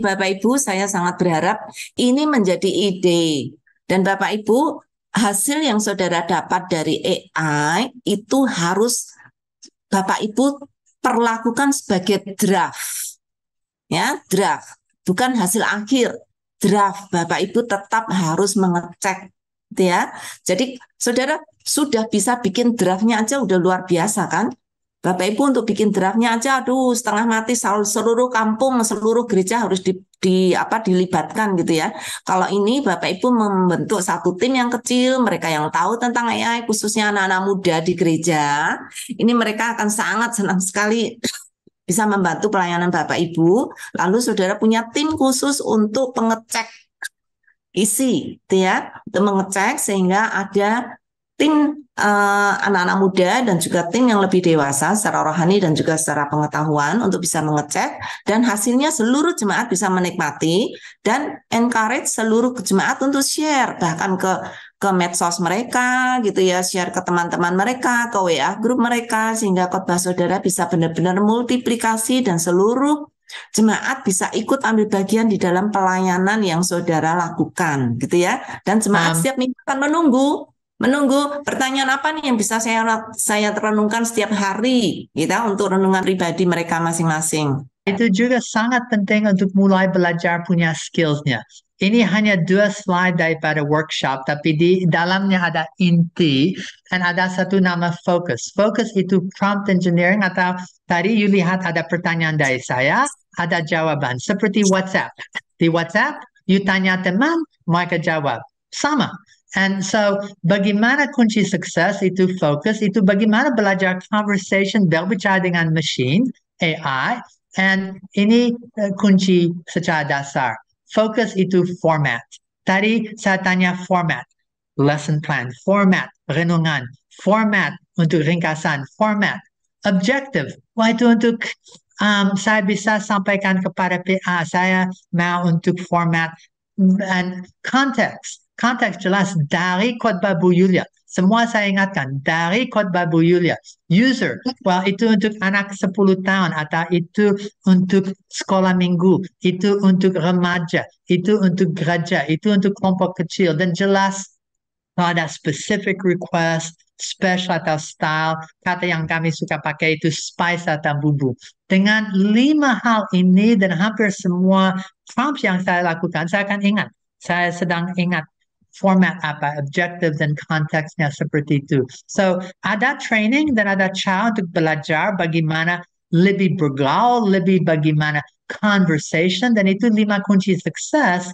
Bapak Ibu, saya sangat berharap ini menjadi ide. Dan Bapak Ibu, hasil yang saudara dapat dari AI itu harus Bapak Ibu perlakukan sebagai draft. Ya, draft, bukan hasil akhir. Draft Bapak Ibu tetap harus mengecek gitu ya. Jadi saudara sudah bisa bikin draftnya aja udah luar biasa kan? Bapak Ibu untuk bikin draftnya aja, aduh setengah mati seluruh kampung, seluruh gereja harus di, di apa dilibatkan gitu ya. Kalau ini Bapak Ibu membentuk satu tim yang kecil, mereka yang tahu tentang AI khususnya anak-anak muda di gereja, ini mereka akan sangat senang sekali bisa membantu pelayanan Bapak Ibu. Lalu saudara punya tim khusus untuk pengecek isi, gitu ya, untuk mengecek sehingga ada tim eh, anak-anak uh, muda dan juga tim yang lebih dewasa secara rohani dan juga secara pengetahuan untuk bisa mengecek dan hasilnya seluruh jemaat bisa menikmati dan encourage seluruh jemaat untuk share bahkan ke ke medsos mereka gitu ya share ke teman-teman mereka ke WA grup mereka sehingga khotbah saudara bisa benar-benar multiplikasi dan seluruh Jemaat bisa ikut ambil bagian di dalam pelayanan yang saudara lakukan, gitu ya. Dan jemaat um. siap minggu akan menunggu Menunggu pertanyaan apa nih yang bisa saya saya renungkan setiap hari, gitu, untuk renungan pribadi mereka masing-masing. Itu juga sangat penting untuk mulai belajar punya skillsnya. Ini hanya dua slide daripada workshop, tapi di dalamnya ada inti dan ada satu nama fokus. Fokus itu prompt engineering atau tadi you lihat ada pertanyaan dari saya, ada jawaban. Seperti WhatsApp. Di WhatsApp, you tanya teman, mereka jawab. Sama, And so bagaimana kunci sukses itu fokus, itu bagaimana belajar conversation berbicara dengan mesin, AI, and ini eh, kunci secara dasar. Fokus itu format. Tadi saya tanya format, lesson plan, format, renungan, format untuk ringkasan, format, objective, wah itu untuk um, saya bisa sampaikan kepada PA saya mau untuk format and context konteks jelas dari khotbah Bu Yulia. Semua saya ingatkan dari khotbah Bu Yulia. User, well itu untuk anak 10 tahun atau itu untuk sekolah minggu, itu untuk remaja, itu untuk gereja, itu untuk kelompok kecil dan jelas ada specific request, special atau style, kata yang kami suka pakai itu spice atau bubu. Dengan lima hal ini dan hampir semua prompts yang saya lakukan, saya akan ingat saya sedang ingat format apa, uh, objective dan konteksnya seperti itu. So ada training dan ada cara untuk belajar bagaimana lebih bergaul, lebih bagaimana conversation dan itu lima kunci sukses.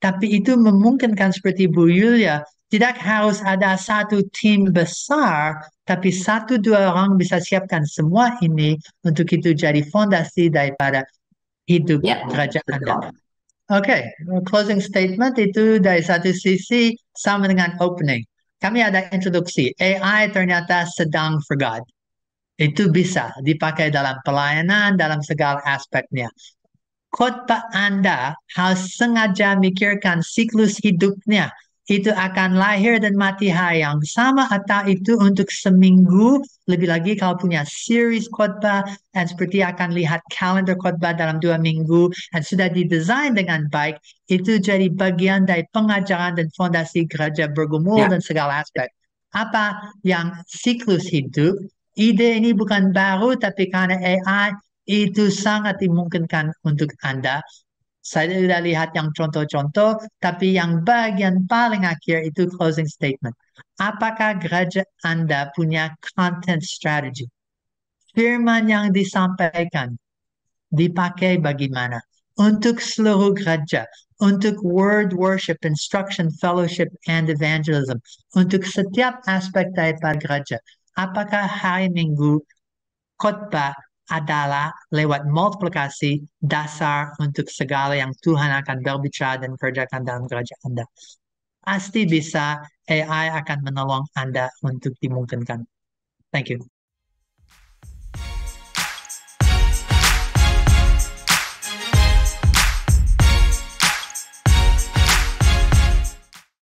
Tapi itu memungkinkan seperti Bu Yulia tidak harus ada satu tim besar, tapi satu dua orang bisa siapkan semua ini untuk itu jadi fondasi daripada hidup ya, kerja Anda. Oke, okay. closing statement itu dari satu sisi sama dengan opening. Kami ada introduksi, AI ternyata sedang forgot. Itu bisa dipakai dalam pelayanan, dalam segala aspeknya. Khotbah Anda harus sengaja mikirkan siklus hidupnya, itu akan lahir dan mati hayang yang sama atau itu untuk seminggu lebih lagi kalau punya series khotbah dan seperti akan lihat kalender khotbah dalam dua minggu dan sudah didesain dengan baik itu jadi bagian dari pengajaran dan fondasi gereja bergumul ya. dan segala aspek apa yang siklus hidup ide ini bukan baru tapi karena AI itu sangat dimungkinkan untuk Anda saya sudah lihat yang contoh-contoh, tapi yang bagian paling akhir itu closing statement. Apakah gereja Anda punya content strategy? Firman yang disampaikan dipakai bagaimana? Untuk seluruh gereja, untuk word worship, instruction, fellowship, and evangelism, untuk setiap aspek daripada gereja. Apakah hari Minggu khotbah adalah lewat multiplikasi dasar untuk segala yang Tuhan akan berbicara dan kerjakan dalam kerajaan Anda. Pasti bisa AI akan menolong Anda untuk dimungkinkan. Thank you.